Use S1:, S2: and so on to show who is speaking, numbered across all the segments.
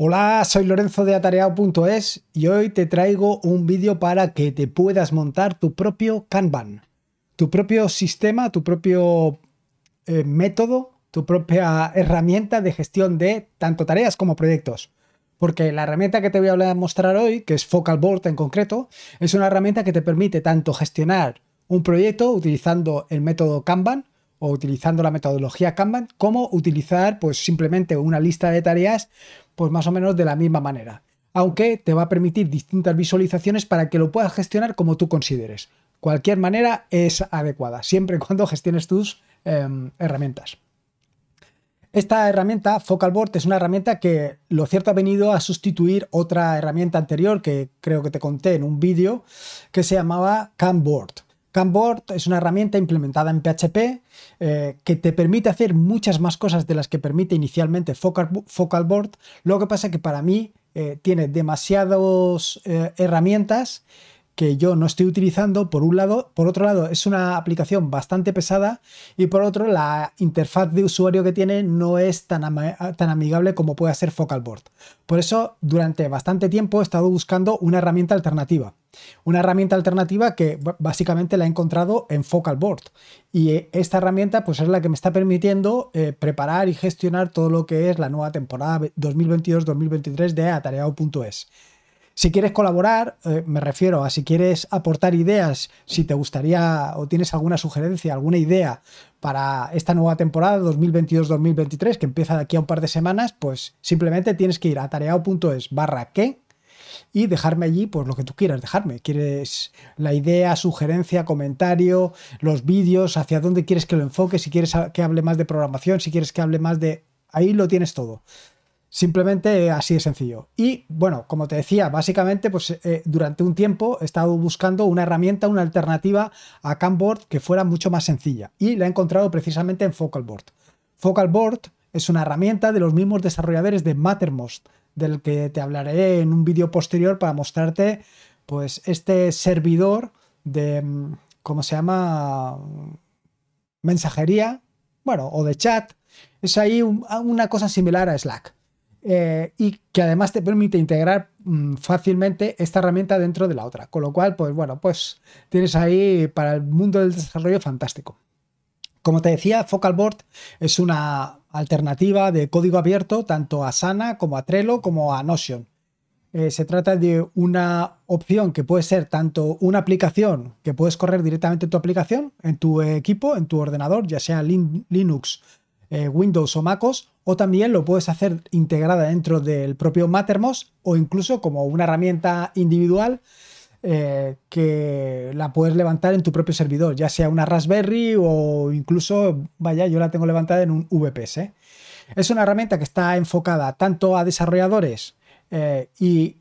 S1: Hola, soy Lorenzo de atareado.es y hoy te traigo un vídeo para que te puedas montar tu propio Kanban, tu propio sistema, tu propio eh, método, tu propia herramienta de gestión de tanto tareas como proyectos. Porque la herramienta que te voy a mostrar hoy, que es Focal Board en concreto, es una herramienta que te permite tanto gestionar un proyecto utilizando el método Kanban o utilizando la metodología Kanban, como utilizar pues simplemente una lista de tareas pues más o menos de la misma manera, aunque te va a permitir distintas visualizaciones para que lo puedas gestionar como tú consideres. Cualquier manera es adecuada, siempre y cuando gestiones tus em, herramientas. Esta herramienta, Board, es una herramienta que lo cierto ha venido a sustituir otra herramienta anterior que creo que te conté en un vídeo que se llamaba Canboard board es una herramienta implementada en PHP eh, que te permite hacer muchas más cosas de las que permite inicialmente Focalboard. Lo que pasa es que para mí eh, tiene demasiadas eh, herramientas que yo no estoy utilizando, por un lado, por otro lado, es una aplicación bastante pesada y por otro, la interfaz de usuario que tiene no es tan, tan amigable como puede ser Focalboard. Por eso, durante bastante tiempo he estado buscando una herramienta alternativa. Una herramienta alternativa que básicamente la he encontrado en Focalboard. Y eh, esta herramienta pues, es la que me está permitiendo eh, preparar y gestionar todo lo que es la nueva temporada 2022-2023 de atareado.es. Si quieres colaborar, eh, me refiero a si quieres aportar ideas, si te gustaría o tienes alguna sugerencia, alguna idea para esta nueva temporada 2022-2023 que empieza de aquí a un par de semanas, pues simplemente tienes que ir a tareao.es barra que y dejarme allí pues lo que tú quieras dejarme. ¿Quieres la idea, sugerencia, comentario, los vídeos, hacia dónde quieres que lo enfoque, si quieres que hable más de programación, si quieres que hable más de... Ahí lo tienes todo. Simplemente eh, así de sencillo. Y bueno, como te decía, básicamente pues eh, durante un tiempo he estado buscando una herramienta, una alternativa a camboard que fuera mucho más sencilla. Y la he encontrado precisamente en Focalboard. Focalboard es una herramienta de los mismos desarrolladores de Mattermost, del que te hablaré en un vídeo posterior para mostrarte pues este servidor de, mm, ¿cómo se llama? Mensajería, bueno, o de chat. Es ahí una cosa similar a Slack. Eh, y que además te permite integrar mm, fácilmente esta herramienta dentro de la otra. Con lo cual, pues bueno, pues tienes ahí para el mundo del desarrollo fantástico. Como te decía, Focalboard es una alternativa de código abierto tanto a Sana como a Trello como a Notion. Eh, se trata de una opción que puede ser tanto una aplicación que puedes correr directamente tu aplicación, en tu equipo, en tu ordenador, ya sea Linux eh, Windows o MacOS, o también lo puedes hacer integrada dentro del propio Mattermost o incluso como una herramienta individual eh, que la puedes levantar en tu propio servidor, ya sea una Raspberry o incluso, vaya, yo la tengo levantada en un VPS. Es una herramienta que está enfocada tanto a desarrolladores eh, y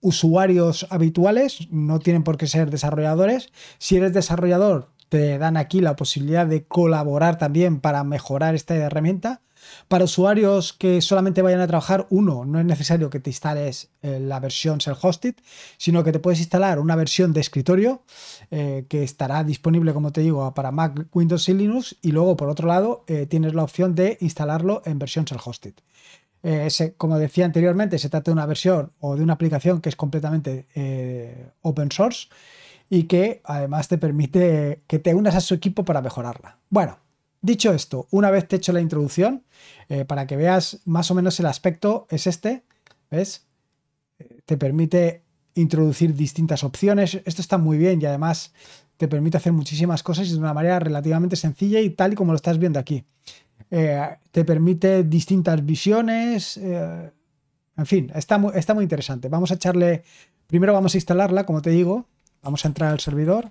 S1: usuarios habituales, no tienen por qué ser desarrolladores. Si eres desarrollador, te dan aquí la posibilidad de colaborar también para mejorar esta herramienta. Para usuarios que solamente vayan a trabajar uno, no es necesario que te instales eh, la versión self-hosted, sino que te puedes instalar una versión de escritorio eh, que estará disponible, como te digo, para Mac, Windows y Linux. Y luego, por otro lado, eh, tienes la opción de instalarlo en versión self-hosted. como decía anteriormente, se trata de una versión o de una aplicación que es completamente open source y que además te permite que te unas a su equipo para mejorarla. Bueno, dicho esto, una vez te he hecho la introducción, eh, para que veas más o menos el aspecto, es este, ¿ves? Eh, te permite introducir distintas opciones, esto está muy bien y además te permite hacer muchísimas cosas de una manera relativamente sencilla y tal y como lo estás viendo aquí. Eh, te permite distintas visiones, en fin, está está muy interesante. Vamos a echarle, primero vamos a instalarla, como te digo, Vamos a entrar al servidor.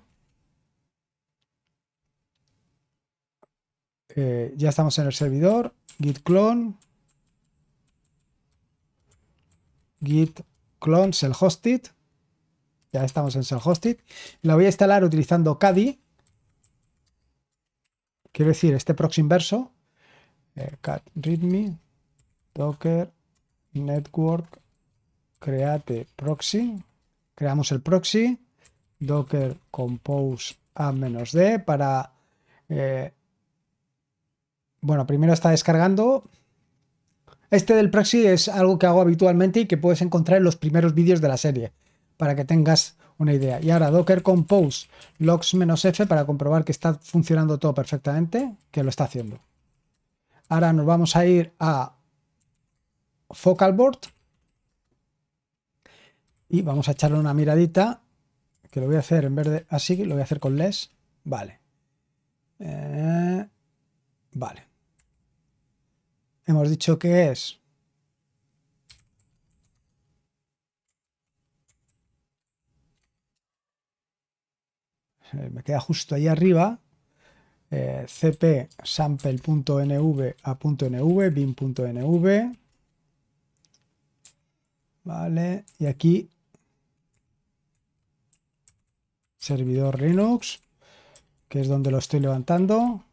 S1: Eh, ya estamos en el servidor. Git clone. Git clone shell hosted. Ya estamos en shell hosted. La voy a instalar utilizando cadi. Quiero decir, este proxy inverso eh, cat readme docker network create proxy. Creamos el proxy docker compose a-d para... Eh, bueno, primero está descargando. Este del proxy es algo que hago habitualmente y que puedes encontrar en los primeros vídeos de la serie, para que tengas una idea. Y ahora docker compose logs-f para comprobar que está funcionando todo perfectamente, que lo está haciendo. Ahora nos vamos a ir a focal board y vamos a echarle una miradita que lo voy a hacer en vez de así, lo voy a hacer con less. Vale. Eh, vale. Hemos dicho que es eh, me queda justo ahí arriba, eh, cp sample.nv a .nv, bin.nv, vale, y aquí servidor Linux, que es donde lo estoy levantando.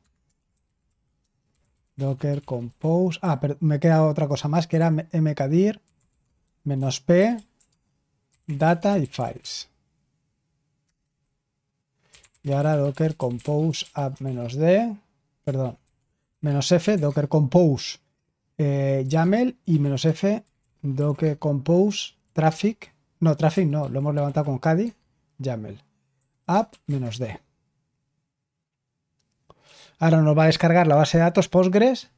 S1: Docker compose. Ah, me queda otra cosa más que era mkdir menos p data y files. Y ahora docker compose app menos d, perdón, menos f docker compose eh, YAML y menos f docker compose traffic. No, traffic no, lo hemos levantado con caddy. YAML app D. Ahora nos va a descargar la base de datos Postgres,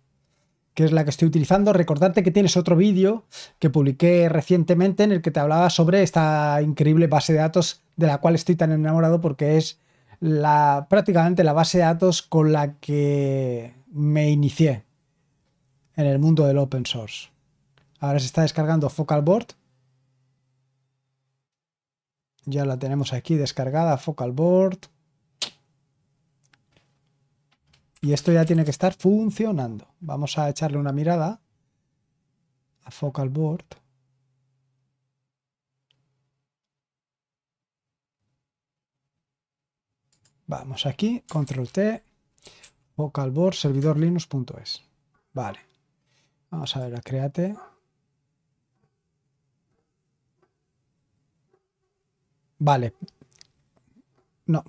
S1: que es la que estoy utilizando. Recordarte que tienes otro vídeo que publiqué recientemente en el que te hablaba sobre esta increíble base de datos de la cual estoy tan enamorado porque es prácticamente la base de datos con la que me inicié en el mundo del open source. Ahora se está descargando Focalboard ya la tenemos aquí descargada, focal board. Y esto ya tiene que estar funcionando. Vamos a echarle una mirada a focal board. Vamos aquí, control T, focal board, servidor linux.es. Vale. Vamos a ver, a créate. Vale. No.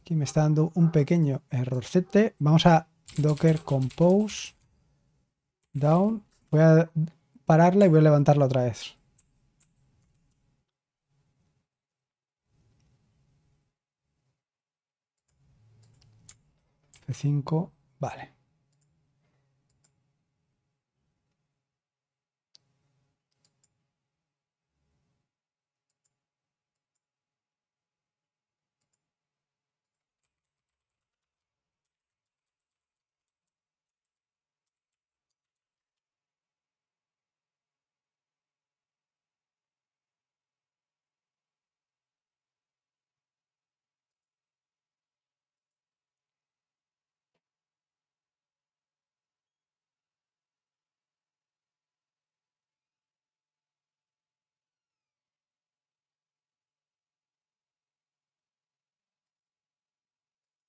S1: Aquí me está dando un pequeño errorcete. Vamos a docker compose down. Voy a pararla y voy a levantarla otra vez. F5, vale.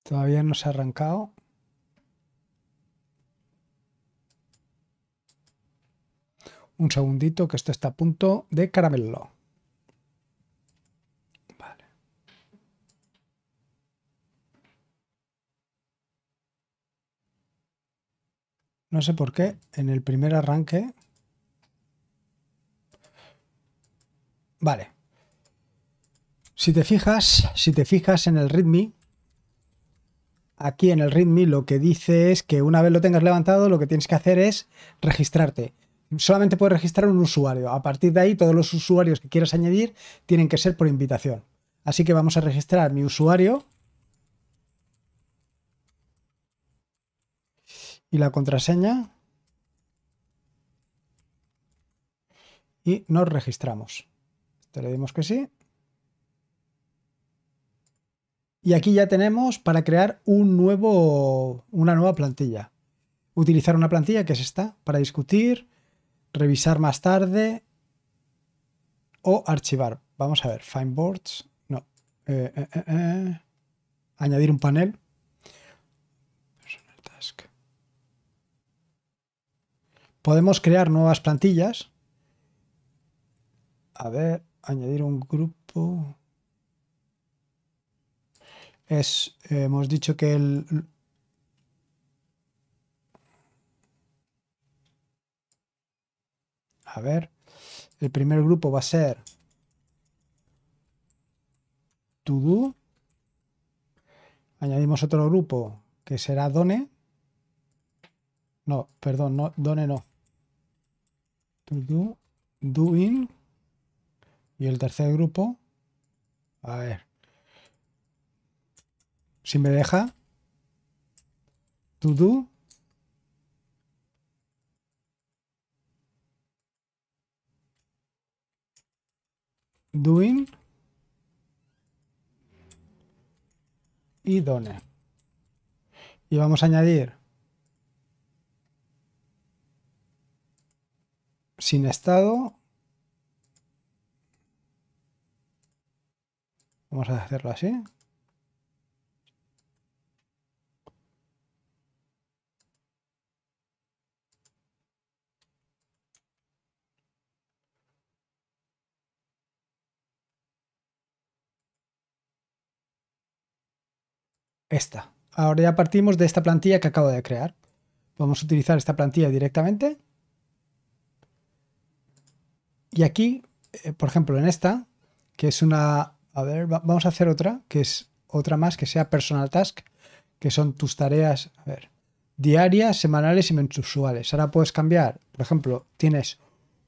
S1: Todavía no se ha arrancado. Un segundito, que esto está a punto de caramelo Vale. No sé por qué, en el primer arranque... Vale. Si te fijas, si te fijas en el readme, aquí en el README lo que dice es que una vez lo tengas levantado, lo que tienes que hacer es registrarte. Solamente puedes registrar un usuario. A partir de ahí, todos los usuarios que quieras añadir tienen que ser por invitación. Así que vamos a registrar mi usuario y la contraseña. Y nos registramos. Te le dimos que sí. Y aquí ya tenemos para crear un nuevo, una nueva plantilla. Utilizar una plantilla que es esta para discutir, revisar más tarde o archivar. Vamos a ver, find boards, no. Eh, eh, eh, añadir un panel. Personal task. Podemos crear nuevas plantillas. A ver, añadir un grupo es, eh, hemos dicho que el... A ver, el primer grupo va a ser to do. Añadimos otro grupo que será done. No, perdón, no, done no. To do, doing. Y el tercer grupo, a ver, si me deja. To do. Doing. Y done. Y vamos a añadir. Sin estado. Vamos a hacerlo así. esta. Ahora ya partimos de esta plantilla que acabo de crear. Vamos a utilizar esta plantilla directamente. Y aquí, eh, por ejemplo, en esta, que es una... A ver, vamos a hacer otra, que es otra más, que sea personal task, que son tus tareas, a ver, diarias, semanales y mensuales. Ahora puedes cambiar, por ejemplo, tienes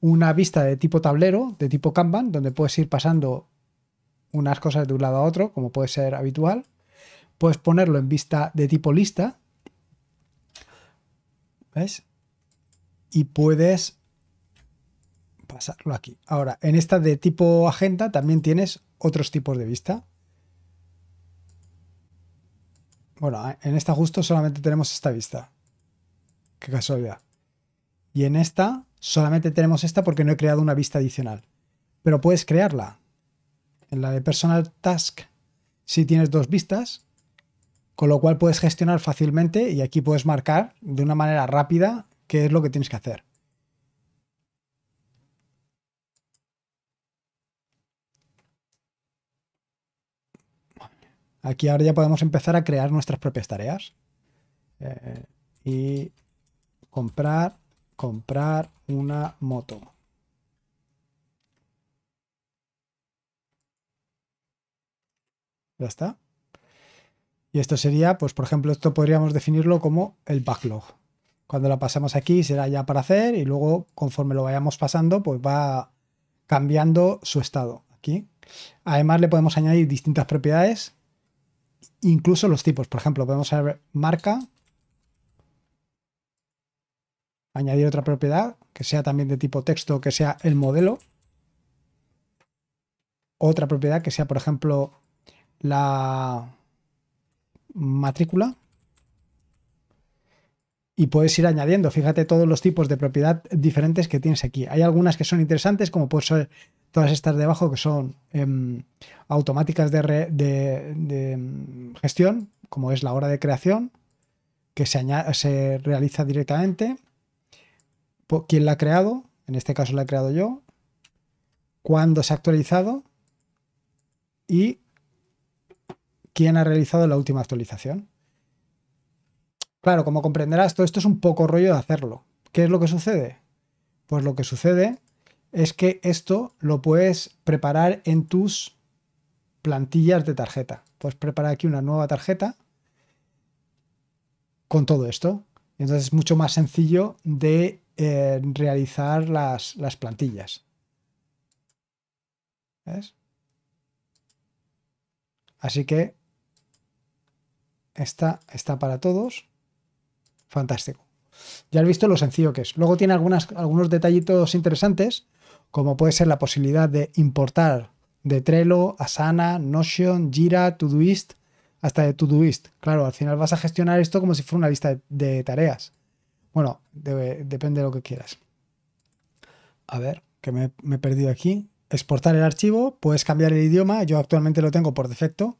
S1: una vista de tipo tablero, de tipo Kanban, donde puedes ir pasando unas cosas de un lado a otro, como puede ser habitual puedes ponerlo en vista de tipo lista. ¿Ves? Y puedes pasarlo aquí. Ahora, en esta de tipo agenda también tienes otros tipos de vista. Bueno, eh, en esta justo solamente tenemos esta vista. Qué casualidad. Y en esta solamente tenemos esta porque no he creado una vista adicional. Pero puedes crearla. En la de Personal Task, si tienes dos vistas, con lo cual puedes gestionar fácilmente y aquí puedes marcar de una manera rápida qué es lo que tienes que hacer. Aquí ahora ya podemos empezar a crear nuestras propias tareas. Eh, y comprar, comprar una moto. Ya está. Y esto sería, pues por ejemplo, esto podríamos definirlo como el backlog. Cuando la pasamos aquí será ya para hacer y luego conforme lo vayamos pasando, pues va cambiando su estado aquí. Además le podemos añadir distintas propiedades, incluso los tipos. Por ejemplo, podemos saber marca, añadir otra propiedad que sea también de tipo texto, que sea el modelo. Otra propiedad que sea, por ejemplo, la matrícula y puedes ir añadiendo. Fíjate todos los tipos de propiedad diferentes que tienes aquí. Hay algunas que son interesantes, como por ser todas estas de abajo que son em, automáticas de, em, gestión, como es la hora de creación, que se, se realiza directamente. ¿Quién la ha creado? En este caso la he creado yo. ¿Cuándo se ha actualizado? Y quién ha realizado la última actualización. Claro, como comprenderás, todo esto es un poco rollo de hacerlo. ¿Qué es lo que sucede? Pues lo que sucede es que esto lo puedes preparar en tus plantillas de tarjeta. Puedes preparar aquí una nueva tarjeta con todo esto. Entonces es mucho más sencillo de eh, realizar las, las plantillas. ¿Ves? Así que esta está para todos. Fantástico. Ya has visto lo sencillo que es. Luego tiene algunas, algunos detallitos interesantes, como puede ser la posibilidad de importar de Trello, Asana, Notion, Jira, Todoist, hasta de Todoist. Claro, al final vas a gestionar esto como si fuera una lista de, tareas. Bueno, depende de lo que quieras. A ver, que me, me he perdido aquí. Exportar el archivo, puedes cambiar el idioma, yo actualmente lo tengo por defecto.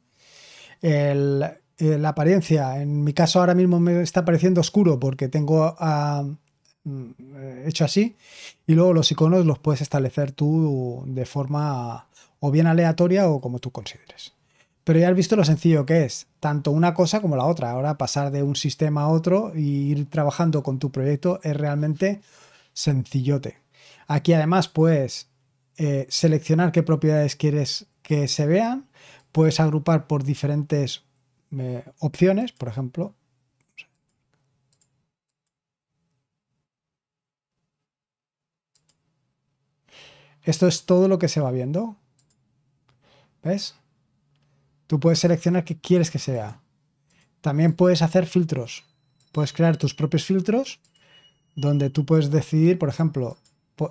S1: El, eh, la apariencia. En mi caso ahora mismo me está pareciendo oscuro porque tengo mm, hecho así. Y luego los iconos los puedes establecer tú de forma o bien aleatoria o como tú consideres. Pero ya has visto lo sencillo que es, tanto una cosa como la otra. Ahora pasar de un sistema a otro e ir trabajando con tu proyecto es realmente sencillote. Aquí además puedes eh, seleccionar qué propiedades quieres que se vean, puedes agrupar por diferentes opciones, por ejemplo. Esto es todo lo que se va viendo. ¿Ves? Tú puedes seleccionar qué quieres que sea. También puedes hacer filtros. Puedes crear tus propios filtros donde tú puedes decidir, por ejemplo,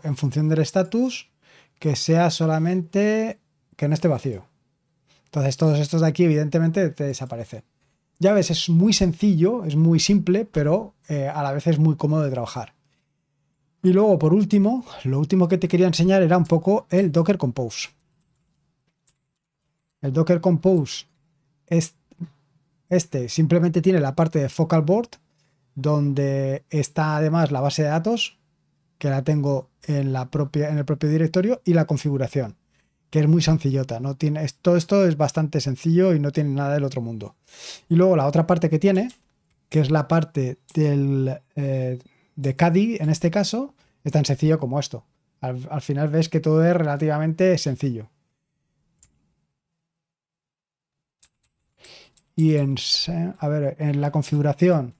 S1: en función del estatus, que sea solamente que no esté vacío. Entonces todos estos de aquí evidentemente te desaparecen. Ya ves, es muy sencillo, es muy simple, pero eh, a la vez es muy cómodo de trabajar. Y luego, por último, lo último que te quería enseñar era un poco el Docker Compose. El Docker Compose es, este simplemente tiene la parte de focal board, donde está además la base de datos, que la tengo en, la propia, en el propio directorio, y la configuración que es muy sencillota. ¿no? Tiene, todo esto es bastante sencillo y no tiene nada del otro mundo. Y luego la otra parte que tiene, que es la parte del, eh, de Caddy en este caso, es tan sencillo como esto. Al, final ves que todo es relativamente sencillo. Y en, a ver, en la configuración,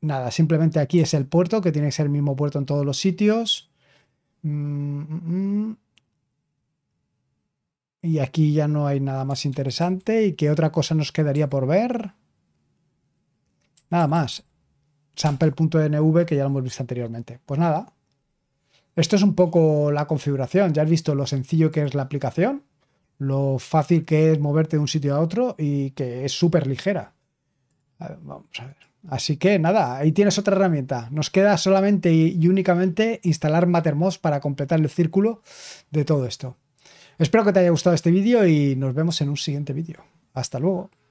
S1: nada, simplemente aquí es el puerto, que tiene que ser el mismo puerto en todos los sitios. Mm, mm, mm. Y aquí ya no hay nada más interesante. ¿Y qué otra cosa nos quedaría por ver? Nada más. Sample.nv, que ya lo hemos visto anteriormente. Pues nada. Esto es un poco la configuración. Ya has visto lo sencillo que es la aplicación, lo fácil que es moverte de un sitio a otro y que es súper ligera. vamos a ver. Así que nada, ahí tienes otra herramienta. Nos queda solamente y únicamente instalar Mattermost para completar el círculo de todo esto. Espero que te haya gustado este vídeo y nos vemos en un siguiente vídeo. Hasta luego.